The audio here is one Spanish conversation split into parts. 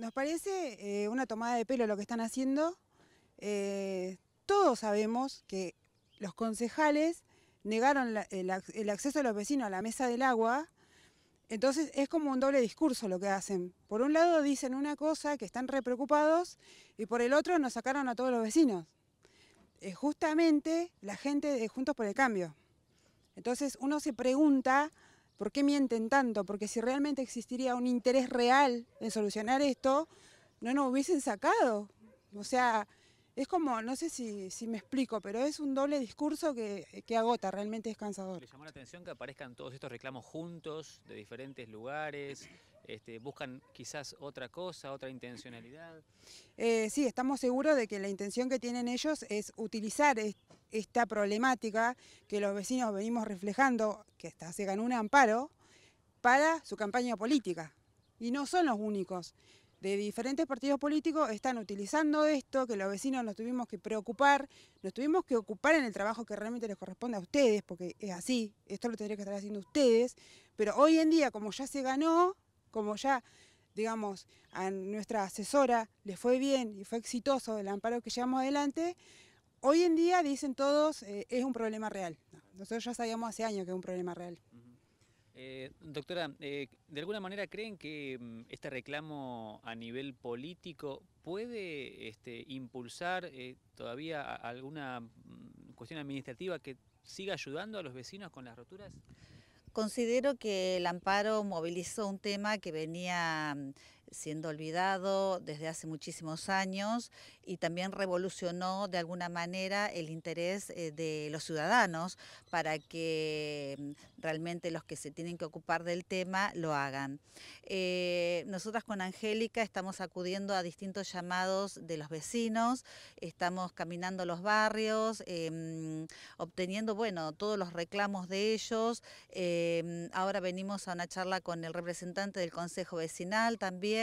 Nos parece eh, una tomada de pelo lo que están haciendo. Eh, todos sabemos que los concejales negaron el, acceso de los vecinos a la mesa del agua, entonces es como un doble discurso lo que hacen. Por un lado dicen una cosa que están re preocupados y por el otro nos sacaron a todos los vecinos. Eh, justamente la gente de Juntos por el Cambio. Entonces uno se pregunta ¿Por qué mienten tanto? Porque si realmente existiría un interés real en solucionar esto, no nos hubiesen sacado. O sea, es como, no sé si, me explico, pero es un doble discurso que, agota, realmente es cansador. Le llamó la atención que aparezcan todos estos reclamos juntos, de diferentes lugares, este, buscan quizás otra cosa, otra intencionalidad. Eh, sí, estamos seguros de que la intención que tienen ellos es utilizar esta problemática que los vecinos venimos reflejando, que hasta se ganó un amparo, para su campaña política. Y no son los únicos. De diferentes partidos políticos están utilizando esto, que los vecinos nos tuvimos que preocupar, nos tuvimos que ocupar en el trabajo que realmente les corresponde a ustedes, porque es así, esto lo tendrían que estar haciendo ustedes, pero hoy en día, como ya se ganó, como ya digamos, a nuestra asesora le fue bien y fue exitoso el amparo que llevamos adelante, Hoy en día, dicen todos, eh, es un problema real. Nosotros ya sabíamos hace años que es un problema real. Eh, doctora, eh, ¿de alguna manera creen que mm, este reclamo a nivel político puede este, impulsar todavía alguna mm, cuestión administrativa que siga ayudando a los vecinos con las roturas? Considero que el amparo movilizó un tema que venía mm, siendo olvidado desde hace muchísimos años y también revolucionó de alguna manera el interés eh, de los ciudadanos para que mm, realmente los que se tienen que ocupar del tema lo hagan. Eh, nosotras con Angélica estamos acudiendo a distintos llamados de los vecinos, estamos caminando los barrios, em, obteniendo bueno, todos los reclamos de ellos. Em, ahora venimos a una charla con el representante del Consejo Vecinal también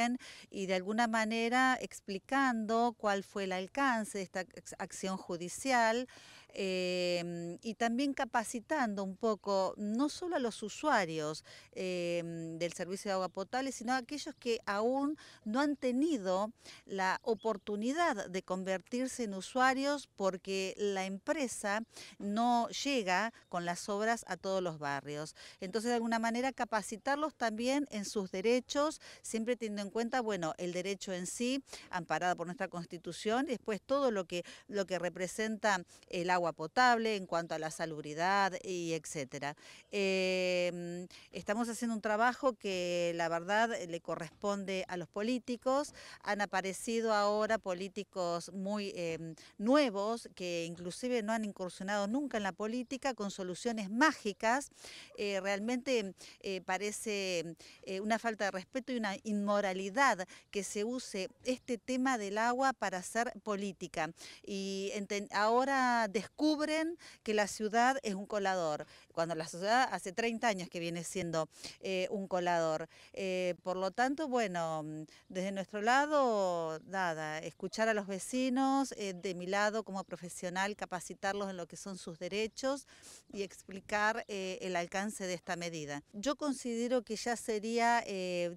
y de alguna manera explicando cuál fue el alcance de esta acción judicial, Em, y también capacitando un poco, no solo a los usuarios em, del servicio de agua potable, sino a aquellos que aún no han tenido la oportunidad de convertirse en usuarios porque la empresa no llega con las obras a todos los barrios. Entonces, de alguna manera, capacitarlos también en sus derechos, siempre teniendo en cuenta, bueno, el derecho en sí, amparado por nuestra Constitución, y después todo lo que, lo que representa el agua agua potable, en cuanto a la salubridad y etcétera. Em, estamos haciendo un trabajo que la verdad le corresponde a los políticos. Han aparecido ahora políticos muy em, nuevos que inclusive no han incursionado nunca en la política con soluciones mágicas. Eh, realmente eh, parece eh, una falta de respeto y una inmoralidad que se use este tema del agua para hacer política. Y ahora descubren que la ciudad es un colador, cuando la ciudad hace 30 años que viene siendo eh, un colador. Eh, por lo tanto, bueno, mm, desde nuestro lado, nada, escuchar a los vecinos, eh, de mi lado como profesional, capacitarlos en lo que son sus derechos y explicar el alcance de esta medida. Yo considero que ya sería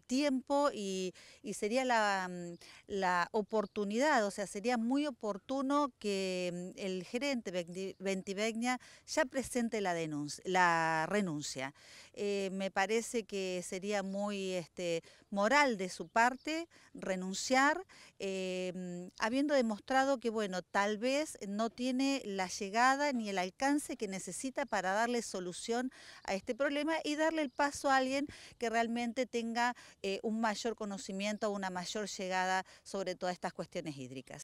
tiempo y, sería la, mm, la oportunidad, o sea, sería muy oportuno que mm, el gerente Ventivegna ya presente la, renuncia. Eh, me parece que sería muy este, moral de su parte renunciar, em, habiendo demostrado que, bueno, tal vez no tiene la llegada ni el alcance que necesita para darle solución a este problema y darle el paso a alguien que realmente tenga eh, un mayor conocimiento, una mayor llegada sobre todas estas cuestiones hídricas.